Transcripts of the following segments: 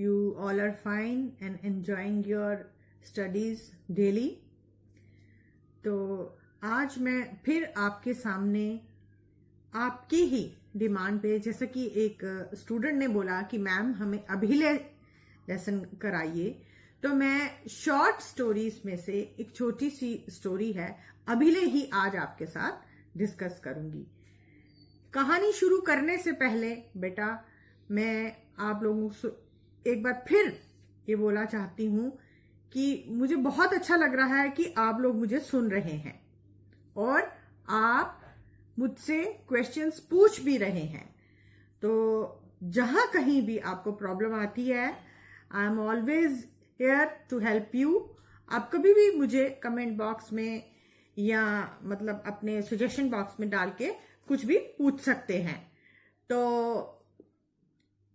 you all are fine and enjoying your studies daily. तो आज मैं फिर आपके सामने आपकी ही डिमांड पे जैसा कि एक स्टूडेंट ने बोला कि मैम हमें अभी ले लेसन कराइए तो मैं शॉर्ट स्टोरीज में से एक छोटी सी स्टोरी है अभिले ही आज आपके साथ डिस्कस करूंगी कहानी शुरू करने से पहले बेटा मैं आप लोगों एक बार फिर ये बोला चाहती हूं कि मुझे बहुत अच्छा लग रहा है कि आप लोग मुझे सुन रहे हैं और आप मुझसे क्वेश्चंस पूछ भी रहे हैं तो जहां कहीं भी आपको प्रॉब्लम आती है I am always here to help you आप कभी भी मुझे कमेंट बॉक्स में या मतलब अपने सजेशन बॉक्स में डाल के कुछ भी पूछ सकते हैं तो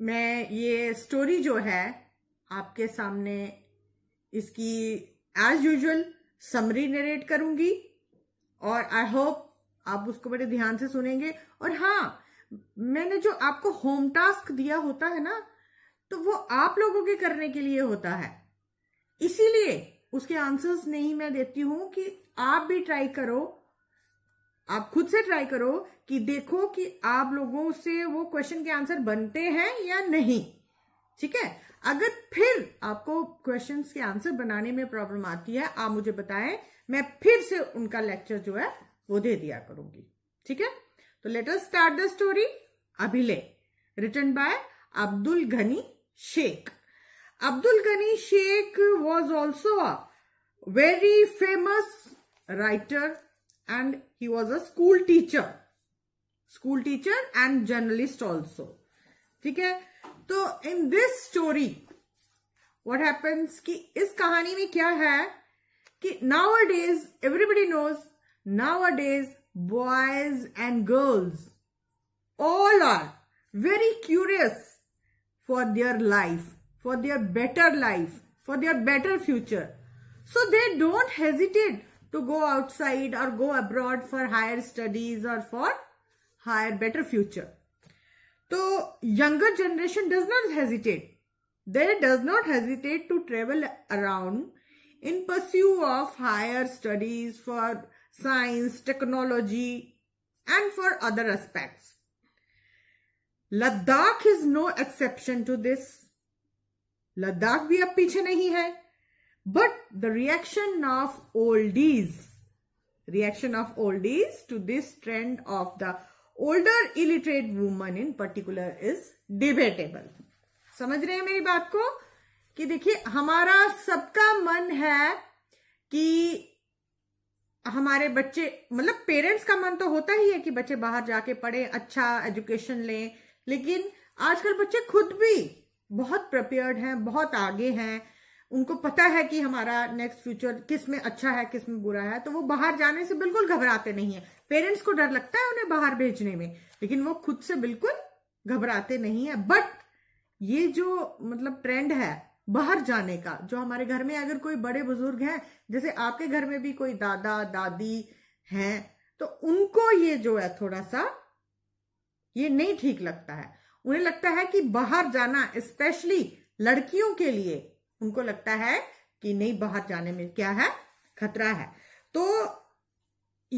मैं ये स्टोरी जो है आपके सामने इसकी एज यूजल समरी नरेट करूंगी और आई होप आप उसको बड़े ध्यान से सुनेंगे और हाँ मैंने जो आपको होम टास्क दिया होता है ना तो वो आप लोगों के करने के लिए होता है इसीलिए उसके आंसर्स नहीं मैं देती हूं कि आप भी ट्राई करो आप खुद से ट्राई करो कि देखो कि आप लोगों से वो क्वेश्चन के आंसर बनते हैं या नहीं ठीक है अगर फिर आपको क्वेश्चंस के आंसर बनाने में प्रॉब्लम आती है आप मुझे बताएं मैं फिर से उनका लेक्चर जो है वो दे दिया करूंगी ठीक है तो let us start the story Abhile return by Abdul Ghani Sheikh Abdul Ghani Sheikh was also a very famous writer and he was a school teacher. School teacher and journalist also. Okay. So in this story, what happens कि इस कहानी में क्या है कि nowadays everybody knows nowadays boys and girls all are very curious for their life for their better life for their better future so they don't hesitate to go outside or go abroad for higher studies or for higher better future so younger generation does not hesitate they does not hesitate to travel around in pursuit of higher studies for science technology and for other aspects Ladakh is no exception to this. Ladakh भी अब पीछे नहीं है But the reaction of oldies, reaction of oldies to this trend of the older illiterate woman in particular is debatable. समझ रहे हैं मेरी बात को कि देखिए हमारा सबका मन है कि हमारे बच्चे मतलब पेरेंट्स का मन तो होता ही है कि बच्चे बाहर जाके पढ़े अच्छा एजुकेशन लें लेकिन आजकल बच्चे खुद भी बहुत प्रिपेयर्ड हैं बहुत आगे हैं उनको पता है कि हमारा नेक्स्ट फ्यूचर किस में अच्छा है किस में बुरा है तो वो बाहर जाने से बिल्कुल घबराते नहीं है पेरेंट्स को डर लगता है उन्हें बाहर भेजने में लेकिन वो खुद से बिल्कुल घबराते नहीं है बट ये जो मतलब ट्रेंड है बाहर जाने का जो हमारे घर में अगर कोई बड़े बुजुर्ग हैं जैसे आपके घर में भी कोई दादा दादी हैं तो उनको ये जो है थोड़ा सा ये नहीं ठीक लगता है उन्हें लगता है कि बाहर जाना स्पेशली लड़कियों के लिए उनको लगता है कि नहीं बाहर जाने में क्या है खतरा है तो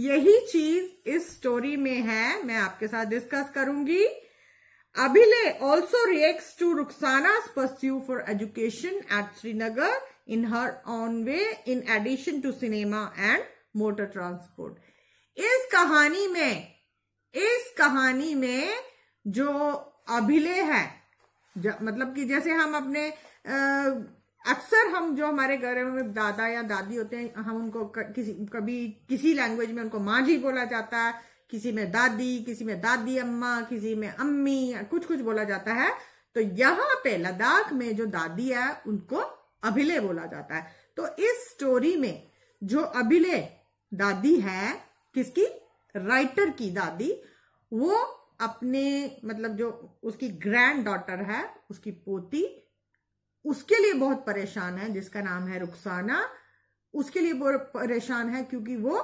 यही चीज इस स्टोरी में है मैं आपके साथ डिस्कस करूंगी Abhile also react to Rukhsana pursue for education at Srinagar in her on way in addition to cinema and motor transport इस कहानी में इस कहानी में जो अभिले है मतलब कि जैसे हम अपने अक्सर हम जो हमारे घर में दादा या दादी होते हैं हम उनको किसी कभी किसी लैंग्वेज में उनको माँ जी बोला जाता है किसी में दादी किसी में दादी अम्मा किसी में अम्मी कुछ कुछ बोला जाता है तो यहाँ पे लद्दाख में जो दादी है उनको अभिले बोला जाता है तो इस स्टोरी में जो अभिले दादी है किसकी राइटर की दादी वो अपने मतलब जो उसकी ग्रैंड डॉटर है उसकी पोती उसके लिए बहुत परेशान है जिसका नाम है रुखसाना उसके लिए बहुत परेशान है क्योंकि वो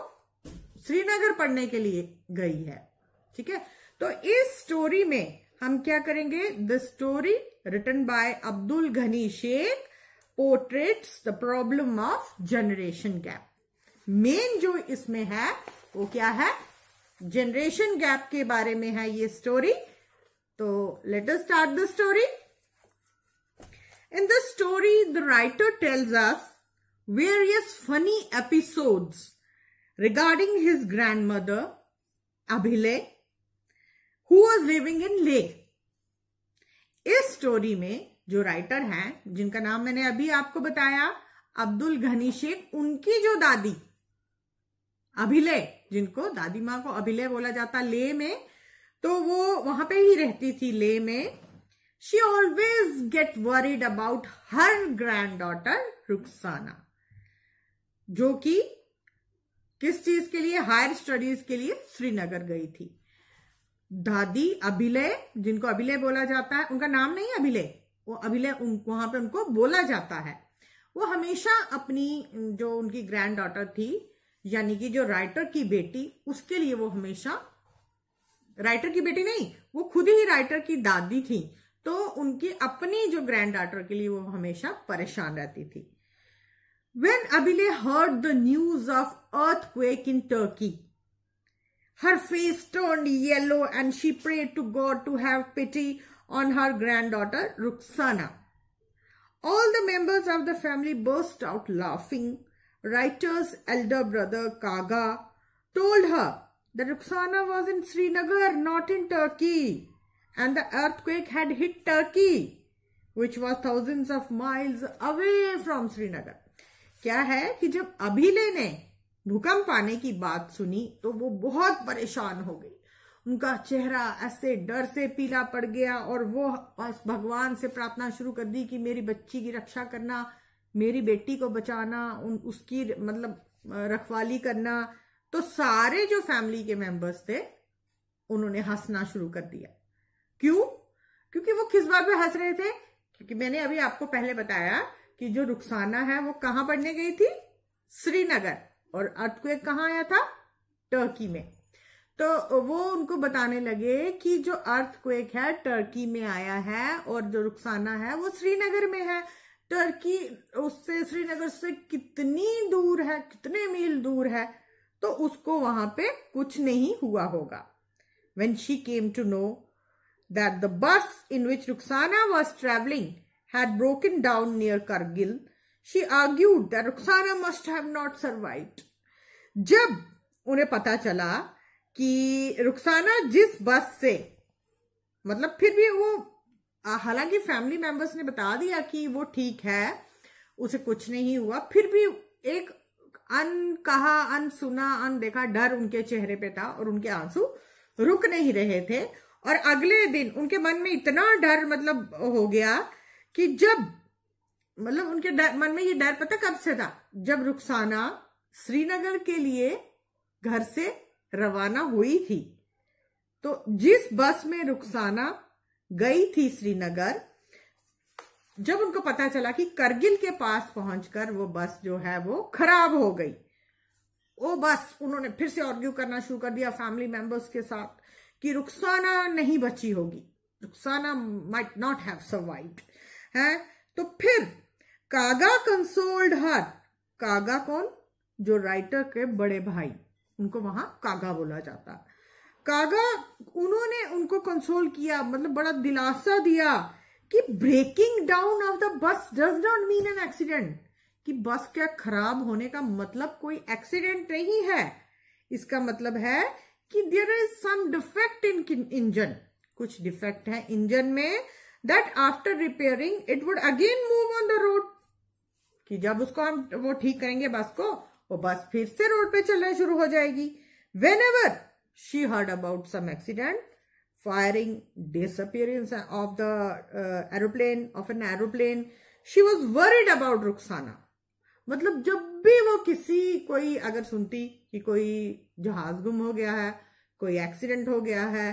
श्रीनगर पढ़ने के लिए गई है ठीक है तो इस स्टोरी में हम क्या करेंगे the story return by Abdul Ghani Sheikh portraits the problem of generation gap main जो इसमें है वो क्या है जनरेशन गैप के बारे में है ये स्टोरी तो let us start the story In the story, the writer tells us various funny episodes regarding his grandmother, Abhile, who was living in Leh. इस स्टोरी में जो राइटर हैं जिनका नाम मैंने अभी आपको बताया अब्दुल घनी शेख उनकी जो दादी अभिलय जिनको दादी माँ को अभिलय बोला जाता ले में तो वो वहां पे ही रहती थी ले में she always get worried about her granddaughter Ruksana जो कि किस चीज के लिए हायर स्टडीज के लिए श्रीनगर गई थी दादी अभिलय जिनको अभिलय बोला जाता है उनका नाम नहीं अभिलय वो अभिलय वहां पे उनको बोला जाता है वो हमेशा अपनी जो उनकी ग्रैंड डॉटर थी यानी कि जो राइटर की बेटी उसके लिए वो हमेशा राइटर की बेटी नहीं वो खुद ही राइटर की दादी थी तो उनकी अपनी जो ग्रैंड डॉटर के लिए वो हमेशा परेशान रहती थी when Abile heard the news of earthquake in Turkey her face turn yellow and she pray to God to have pity on her granddaughter Rukhsana All the members of the family burst out laughing. Writer's elder brother Kaga told her that Ruxana was in Srinagar, not in Turkey. and the earthquake had hit Turkey, which was thousands of miles away from Srinagar. क्या है कि जब अभिले ने भूकंप आने की बात सुनी तो वो बहुत परेशान हो गई उनका चेहरा ऐसे डर से पीला पड़ गया और वो बस भगवान से प्रार्थना शुरू कर दी कि मेरी बच्ची की रक्षा करना मेरी बेटी को बचाना उन उसकी मतलब रखवाली करना तो सारे जो फैमिली के मेंबर्स थे उन्होंने हंसना शुरू कर दिया क्यों क्योंकि वो किस बात पे हंस रहे थे क्योंकि मैंने अभी आपको पहले बताया कि जो रुखसाना है वो कहां पढ़ने गई थी श्रीनगर और अर्थक्वेक कहाँ आया था टर्की में तो वो उनको बताने लगे कि जो अर्थक्वेक है टर्की में आया है और जो रुखसाना है वो श्रीनगर में है टर्की उससे श्रीनगर से कितनी दूर है कितने मील दूर है तो उसको वहां पे कुछ नहीं हुआ होगा when she came to know that the bus in which Ruxana was travelling had broken down near Kargil, she argued that Ruxana must have not survived. जब उन्हें पता चला कि रुखसाना जिस बस से मतलब फिर भी वो हालांकि फैमिली मेंबर्स ने बता दिया कि वो ठीक है उसे कुछ नहीं हुआ फिर भी एक अनकहा अनसुना अनदेखा डर उनके चेहरे पे था और उनके आंसू रुक नहीं रहे थे और अगले दिन उनके मन में इतना डर मतलब हो गया कि जब मतलब उनके डर मन में ये डर पता कब से था जब रुखसाना श्रीनगर के लिए घर से रवाना हुई थी तो जिस बस में रुखसाना गई थी श्रीनगर जब उनको पता चला कि करगिल के पास पहुंचकर वो बस जो है वो खराब हो गई वो बस उन्होंने फिर से ऑर्ग्यू करना शुरू कर दिया फैमिली मेंबर्स के साथ कि रुखसाना नहीं बची होगी Rukhsana might not have survive है तो फिर कागा कंसोल्ड हर कागा कौन जो राइटर के बड़े भाई उनको वहां कागा बोला जाता कागा उन्होंने उनको कंसोल किया मतलब बड़ा दिलासा दिया कि breaking down of the bus does not mean an accident कि बस क्या खराब होने का मतलब कोई एक्सीडेंट नहीं है इसका मतलब है कि there is some defect in engine कुछ डिफेक्ट है इंजन में that after repairing it would again move on the road कि जब उसको हम वो ठीक करेंगे बस को वो बस फिर से रोड पे चलना शुरू हो जाएगी whenever she heard about some accident firing disappearance of the aeroplane of an aeroplane she was worried about Rukhsana मतलब जब भी वो किसी कोई अगर सुनती कि कोई जहाज गुम हो गया है कोई एक्सीडेंट हो गया है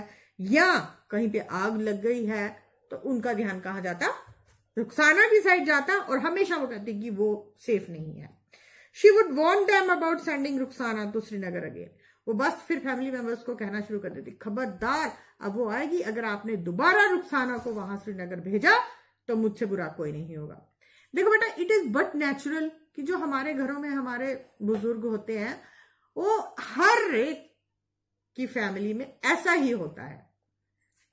या कहीं पे आग लग गई है तो उनका ध्यान कहा जाता रुखसाना की साइड जाता और हमेशा वो कहती कि वो सेफ नहीं है she would want them about sending Rukhsana to Srinagar again वो बस फिर फैमिली मेंबर्स को कहना शुरू कर देती खबरदार अब वो आएगी अगर आपने दोबारा रुखसाना को वहां श्रीनगर भेजा तो मुझसे बुरा कोई नहीं होगा देखो बेटा इट इज बट नेचुरल कि जो हमारे घरों में हमारे बुजुर्ग होते हैं वो हर एक की फैमिली में ऐसा ही होता है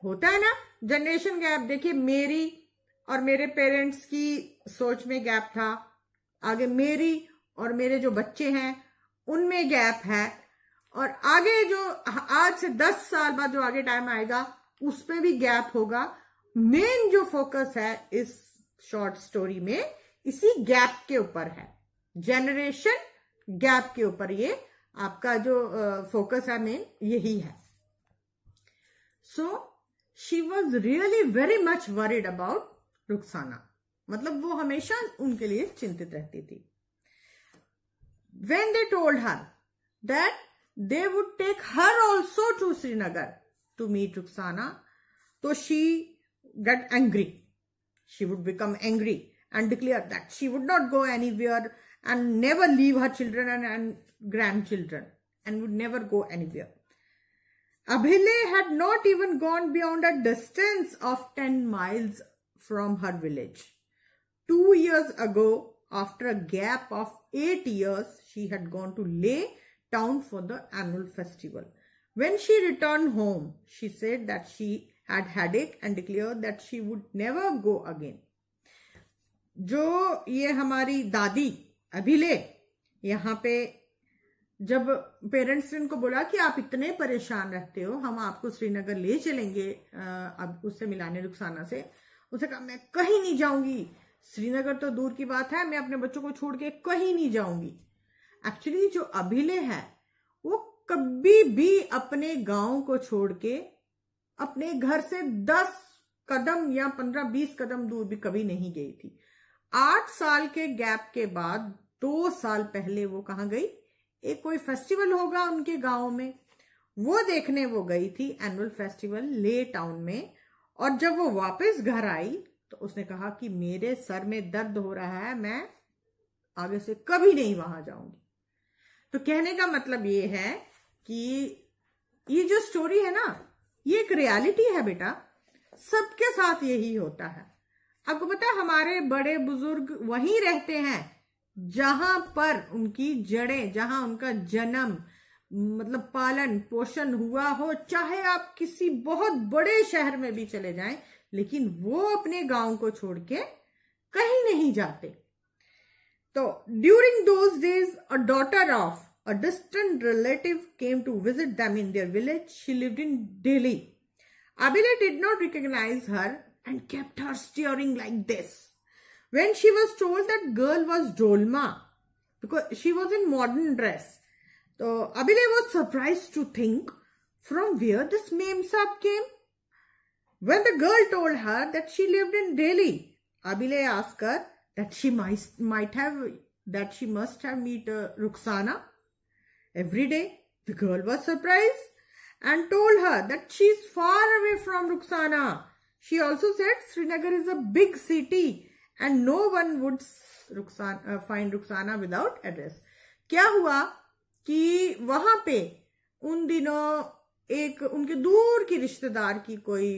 होता है ना जनरेशन गैप देखिए मेरी और मेरे पेरेंट्स की सोच में गैप था आगे मेरी और मेरे जो बच्चे हैं उनमें गैप है और आगे जो आज से दस साल बाद जो आगे टाइम आएगा उसमें भी गैप होगा मेन जो फोकस है इस शॉर्ट स्टोरी में इसी गैप के ऊपर है जेनरेशन गैप के ऊपर ये आपका जो फोकस है मेन यही है so she was really very much worried about Rukhsana मतलब वो हमेशा उनके लिए चिंतित रहती थी when they told her that they would take her also to Srinagar to meet Rukhsana तो she get angry She would become angry and declare that she would not go anywhere and never leave her children and, and grandchildren and would never go anywhere. Abhile had not even gone beyond a distance of 10 miles from her village. Two years ago, after a gap of eight years, she had gone to Leh town for the annual festival. When she returned home, she said that she had headache and declared that she would never go again जो ये हमारी दादी अभिलेख यहाँ पे जब parents ने इनको बोला कि आप इतने परेशान रहते हो हम आपको श्रीनगर ले चलेंगे अब उससे मिलाने रुखसाना से उसे कहा मैं कहीं नहीं जाऊंगी श्रीनगर तो दूर की बात है मैं अपने बच्चों को छोड़ के कहीं नहीं जाऊंगी एक्चुअली जो अभिले है वो कभी भी अपने गांव को छोड़ के अपने घर से दस कदम या पंद्रह बीस कदम दूर भी कभी नहीं गई थी आठ साल के गैप के बाद दो साल पहले वो कहा गई एक कोई फेस्टिवल होगा उनके गांव में वो देखने वो गई थी एनुअल फेस्टिवल ले टाउन में और जब वो वापस घर आई तो उसने कहा कि मेरे सर में दर्द हो रहा है मैं आगे से कभी नहीं वहां जाऊंगी तो कहने का मतलब ये है कि ये जो स्टोरी है ना ये एक रियलिटी है बेटा सबके साथ यही होता है आपको पता है हमारे बड़े बुजुर्ग वहीं रहते हैं जहां पर उनकी जड़ें जहां उनका जन्म मतलब पालन पोषण हुआ हो चाहे आप किसी बहुत बड़े शहर में भी चले जाएं लेकिन वो अपने गांव को छोड़ के कहीं नहीं जाते तो during those days a daughter of A distant relative came to visit them in their village. She lived in Delhi. Abila did not recognize her and kept her staring like this. When she was told that girl was Dolma, because she was in modern dress. So Abile was surprised to think from where this Memsab came. When the girl told her that she lived in Delhi, Abile asked her that she might, might have that she must have met uh, Every day, the girl was surprised and told her that she is far away from Ruksana. She also said Srinagar is a big city and no one would Rukhsana find Rukhsana without address क्या हुआ कि वहां पे उन दिनों एक उनके दूर की रिश्तेदार की कोई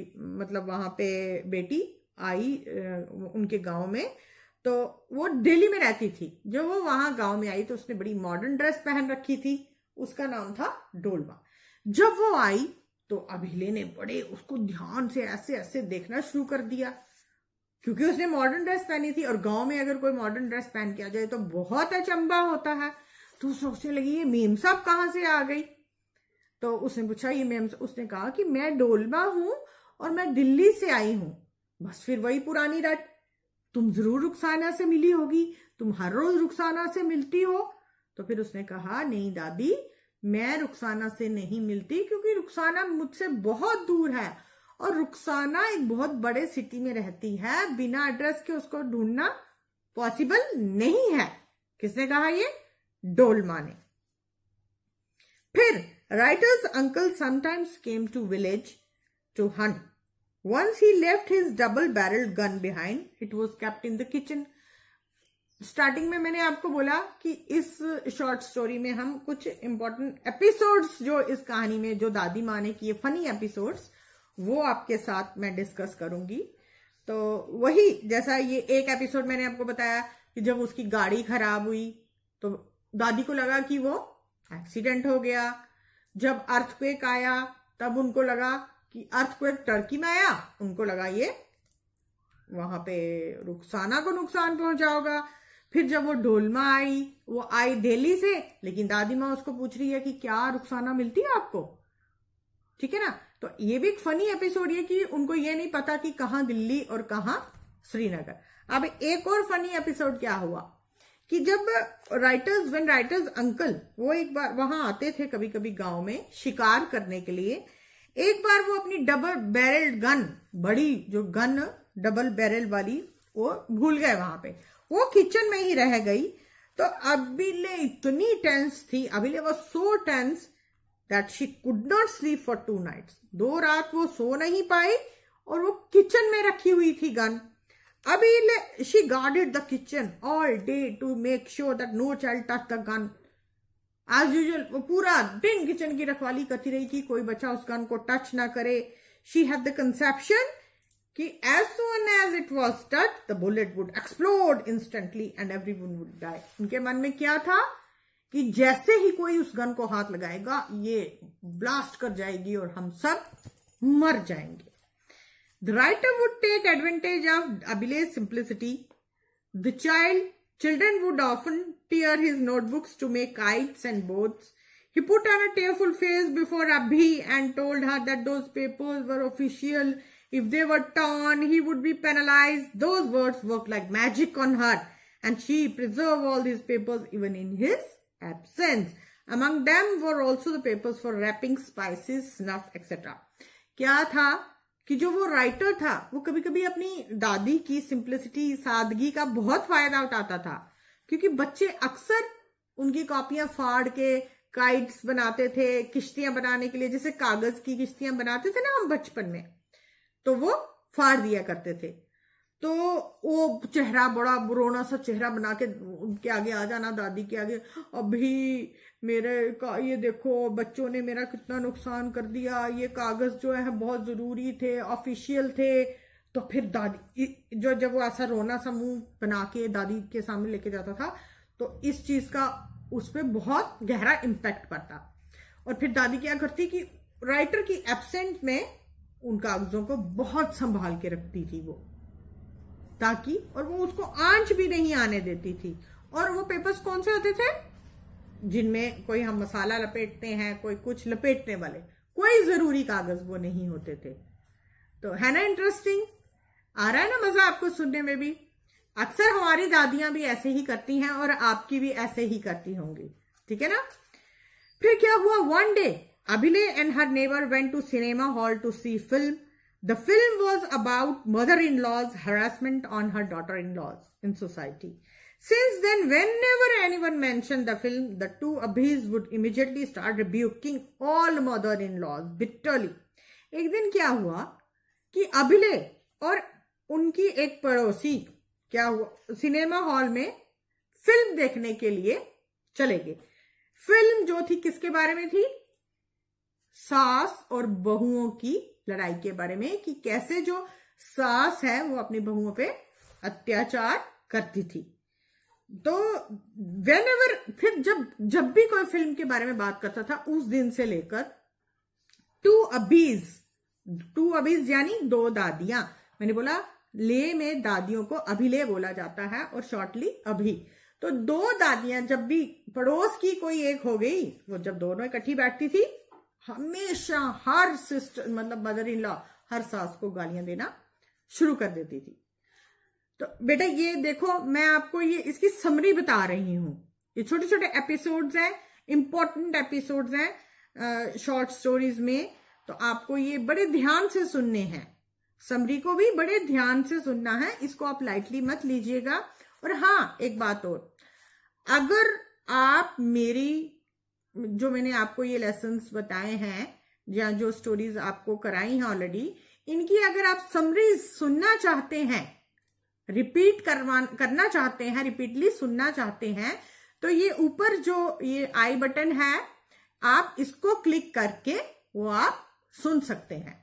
मतलब वहां पे बेटी आई उनके गांव में तो वो दिल्ली में रहती थी जब वो वहां गांव में आई तो उसने बड़ी मॉडर्न ड्रेस पहन रखी थी उसका नाम था डोलवा जब वो आई तो अभिले ने बड़े उसको ध्यान से ऐसे ऐसे देखना शुरू कर दिया क्योंकि उसने मॉडर्न ड्रेस पहनी थी और गांव में अगर कोई मॉडर्न ड्रेस पहन के आ जाए तो बहुत अचंबा होता है तो सोचने लगी ये मेम साहब कहां से आ गई तो उसने पूछा ये मेम उसने कहा कि मैं डोलमा हूं और मैं दिल्ली से आई हूं बस फिर वही पुरानी रट तुम जरूर रुखसाना से मिली होगी तुम हर रोज रुखसाना से मिलती हो तो फिर उसने कहा नहीं दादी मैं रुखसाना से नहीं मिलती क्योंकि रुखसाना मुझसे बहुत दूर है और रुखसाना एक बहुत बड़े सिटी में रहती है बिना एड्रेस के उसको ढूंढना पॉसिबल नहीं है किसने कहा ये डोलमा ने फिर writer's uncle sometimes came to village to hunt once he left his double barrel gun behind it was kept in the kitchen starting में मैंने आपको बोला कि इस शॉर्ट स्टोरी में हम कुछ इंपॉर्टेंट एपिसोड्स जो इस कहानी में जो दादी माँ ने किए फनी एपिसोड्स वो आपके साथ मैं डिस्कस करूंगी तो वही जैसा ये एक एपिसोड मैंने आपको बताया कि जब उसकी गाड़ी खराब हुई तो दादी को लगा कि वो एक्सीडेंट हो गया जब अर्थक्वेक आया तब उनको लगा कि अर्थक्वेक टर्की में आया उनको लगा ये वहां पे रुखसाना को नुकसान पहुंचा होगा फिर जब वो डोलमा आई वो आई दिल्ली से लेकिन दादी माँ उसको पूछ रही है कि क्या रुखसाना मिलती है आपको ठीक है ना तो ये भी एक फनी एपिसोड है कि उनको ये नहीं पता कि कहाँ दिल्ली और कहाँ श्रीनगर अब एक और फनी एपिसोड क्या हुआ कि जब राइटर्स वेन राइटर्स अंकल वो एक बार वहां आते थे कभी कभी गांव में शिकार करने के लिए एक बार वो अपनी डबल बैरल गन बड़ी जो गन डबल बैरल वाली वो भूल गए वहां पे वो किचन में ही रह गई तो अबिले इतनी टेंस थी अबिले वो so tense that she could not sleep for two nights दो रात वो सो नहीं पाई और वो किचन में रखी हुई थी गन अभी she guarded the kitchen all day to make sure that no child touch the gun as usual वो पूरा दिन किचन की रखवाली करती रही कि कोई बच्चा उस गन को टच ना करे शी हैव द कंसेप्शन कि as soon as it was touch the bullet would explore instantly and every one would die उनके मन में क्या था कि जैसे ही कोई उस गन को हाथ लगाएगा ये ब्लास्ट कर जाएगी और हम सब मर जाएंगे the writer would take advantage of Abile simplicity the child children would often tear his notebooks to make kites and boats He put on a tearful face before Abhi and told her that those papers were official If they were torn, he would be penalized. Those words worked like magic on her, and she preserved all these papers even in his absence. Among them were also the papers for wrapping spices, snuff, etc. kya tha कि जो वो writer था वो कभी कभी अपनी दादी की सिंप्लिसिटी सादगी का बहुत फायदा उठाता था क्योंकि बच्चे अक्सर उनकी कॉपियां फाड़ के काइट्स बनाते थे किश्तियां बनाने के लिए जैसे कागज की किश्तियां बनाते थे ना हम बचपन में तो वो फाड़ दिया करते थे तो वो चेहरा बड़ा बुरोना सा चेहरा बना के उनके आगे आ जाना दादी के आगे अभी मेरे का ये देखो बच्चों ने मेरा कितना नुकसान कर दिया ये कागज जो है बहुत जरूरी थे ऑफिशियल थे तो फिर दादी जो जब वो ऐसा रोना सा मुंह बना के दादी के सामने लेके जाता था तो इस चीज का उस पर बहुत गहरा इम्पैक्ट पड़ता और फिर दादी क्या करती कि राइटर की एबसेंट में उन कागजों को बहुत संभाल के रखती थी वो ताकि और वो उसको आंच भी नहीं आने देती थी और वो पेपर्स कौन से होते थे जिनमें कोई हम मसाला लपेटते हैं कोई कुछ लपेटने वाले कोई जरूरी कागज वो नहीं होते थे तो है ना इंटरेस्टिंग आ रहा है ना मजा आपको सुनने में भी अक्सर हमारी दादियां भी ऐसे ही करती हैं और आपकी भी ऐसे ही करती होंगी ठीक है ना फिर क्या हुआ one day Abhinay and her neighbor went to cinema hall to see film. The film was about mother-in-law's harassment on her daughter-in-laws in society. Since then, whenever anyone mentioned the film, the two Abhis would immediately start rebuking all mother-in-laws bitterly. एक दिन क्या हुआ कि अभिले और उनकी एक पड़ोसी क्या हुआ सिनेमा हॉल में फिल्म देखने के लिए चले गए फिल्म जो थी किसके बारे में थी सास और बहुओं की लड़ाई के बारे में कि कैसे जो सास है वो अपनी बहुओं पे अत्याचार करती थी तो वेन एवर फिर जब जब भी कोई फिल्म के बारे में बात करता था उस दिन से लेकर टू अबीज टू अबीज यानी दो दादियां मैंने बोला ले में दादियों को अभिले बोला जाता है और शॉर्टली अभी तो दो दादियां जब भी पड़ोस की कोई एक हो गई वो जब दोनों इकट्ठी बैठती थी हमेशा हर सिस्टर मतलब मदर इन लॉ हर सास को गालियां देना शुरू कर देती थी तो बेटा ये देखो मैं आपको ये इसकी समरी बता रही हूं ये छोटे छोटे एपिसोड्स हैं इंपॉर्टेंट एपिसोड्स हैं शॉर्ट स्टोरीज में तो आपको ये बड़े ध्यान से सुनने हैं समरी को भी बड़े ध्यान से सुनना है इसको आप लाइटली मत लीजिएगा और हाँ एक बात और अगर आप मेरी जो मैंने आपको ये लेसन बताए हैं या जो स्टोरीज आपको कराई हैं ऑलरेडी इनकी अगर आप समरी सुनना चाहते हैं रिपीट करवा करना चाहते हैं रिपीटली सुनना चाहते हैं तो ये ऊपर जो ये आई बटन है आप इसको क्लिक करके वो आप सुन सकते हैं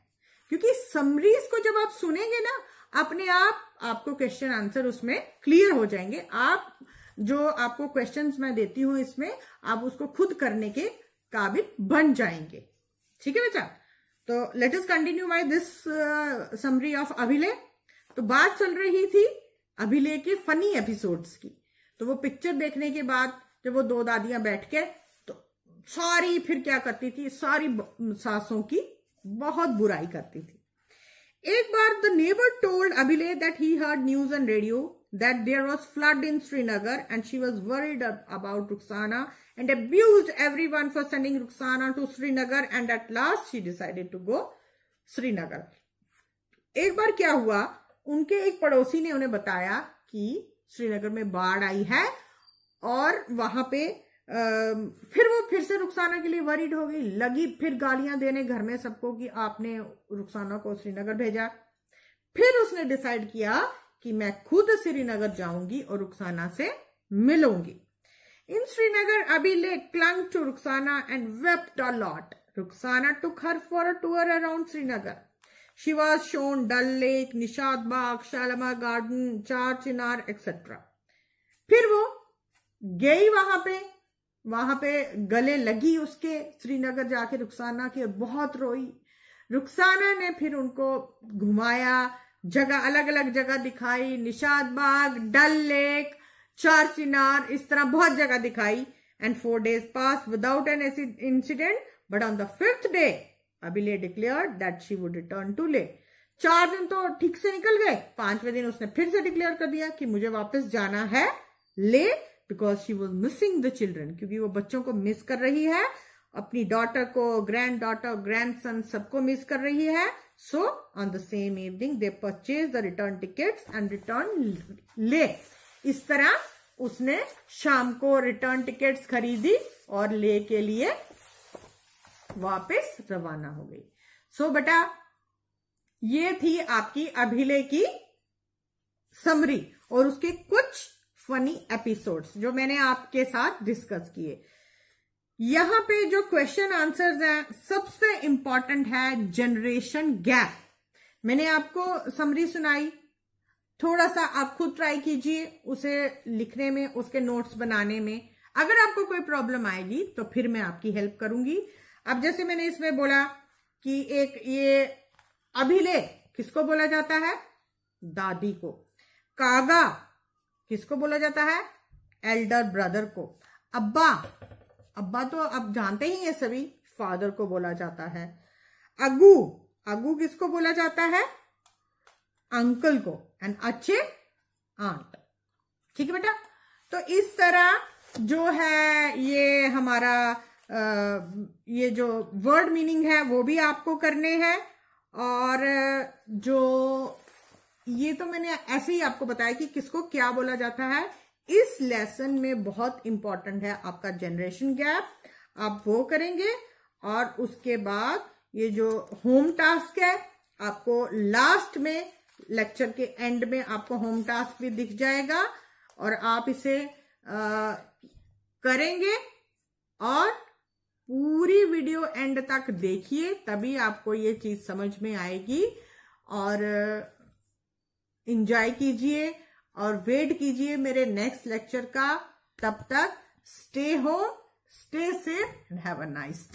क्योंकि समरीज को जब आप सुनेंगे ना अपने आप आपको क्वेश्चन आंसर उसमें क्लियर हो जाएंगे आप जो आपको क्वेश्चन मैं देती हूँ इसमें आप उसको खुद करने के काबिल बन जाएंगे ठीक है बेटा तो let us continue my this summary of Abhilay तो बात चल रही थी अभिलय के फनी एपिसोड्स की तो वो पिक्चर देखने के बाद जब वो दो दादियां बैठ के तो सॉरी फिर क्या करती थी सॉरी सासों की बहुत बुराई करती थी एक बार the neighbour told Abhilay that he heard news on radio that there was flood in Srinagar and she was worried about Ruksana and abused everyone for sending Ruksana to Srinagar and at last she decided to go Srinagar. एक बार क्या हुआ उनके एक पड़ोसी ने उन्हें बताया कि श्रीनगर में बाढ़ आई है और वहां पे आ, फिर वो फिर से रुखसाना के लिए वरीड हो गई लगी फिर गालियां देने घर में सबको कि आपने रुखसाना को श्रीनगर भेजा फिर उसने डिसाइड किया कि मैं खुद श्रीनगर जाऊंगी और रुखसाना से मिलूंगी इन Srinagar Abile clung to Rukhsana and wept a lot Rukhsana took her for a tour around Srinagar she was shown Dal lake Lake, बाग शालमा गार्डन चार चिनार एक्सेट्रा फिर वो गई वहां पे वहां पे गले लगी उसके श्रीनगर जाके रुखसाना की और बहुत रोई रुखसाना ने फिर उनको घुमाया जगह अलग अलग जगह दिखाई निशाद बाग डल लेक चार चिनार इस तरह बहुत जगह दिखाई and four days pass without an incident but on the fifth day Abhile declare that she would return to Leh चार दिन तो ठीक से निकल गए पांचवें दिन उसने फिर से डिक्लेयर कर दिया कि मुझे वापस जाना है Leh because she was missing the children क्योंकि वो बच्चों को मिस कर रही है अपनी डॉटर को ग्रैंड डॉटर ग्रैंड सन सबको मिस कर रही है So on the same evening they purchased the return tickets and return ले इस तरह उसने शाम को रिटर्न टिकट्स खरीदी और ले के लिए वापस रवाना हो गई सो so, बेटा ये थी आपकी अभिलय की समरी और उसके कुछ फनी एपिसोड्स जो मैंने आपके साथ डिस्कस किए यहां पे जो क्वेश्चन आंसर्स हैं सबसे इंपॉर्टेंट है जनरेशन गैप मैंने आपको समरी सुनाई थोड़ा सा आप खुद ट्राई कीजिए उसे लिखने में उसके नोट्स बनाने में अगर आपको कोई प्रॉब्लम आएगी तो फिर मैं आपकी हेल्प करूंगी अब जैसे मैंने इसमें बोला कि एक ये अभिलेख किसको बोला जाता है दादी को कागा किसको बोला जाता है एल्डर ब्रदर को अब्बा अब्बा तो आप जानते ही हैं सभी फादर को बोला जाता है अगू अगू किसको बोला जाता है अंकल को एंड अच्छे आंट ठीक है बेटा तो इस तरह जो है ये हमारा आ, ये जो वर्ड मीनिंग है वो भी आपको करने हैं और जो ये तो मैंने ऐसे ही आपको बताया कि किसको क्या बोला जाता है इस लेसन में बहुत इंपॉर्टेंट है आपका जनरेशन गैप आप वो करेंगे और उसके बाद ये जो होम टास्क है आपको लास्ट में लेक्चर के एंड में आपको होम टास्क भी दिख जाएगा और आप इसे आ, करेंगे और पूरी वीडियो एंड तक देखिए तभी आपको ये चीज समझ में आएगी और इंजॉय कीजिए और वेट कीजिए मेरे नेक्स्ट लेक्चर का तब तक stay home stay safe and have a nice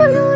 day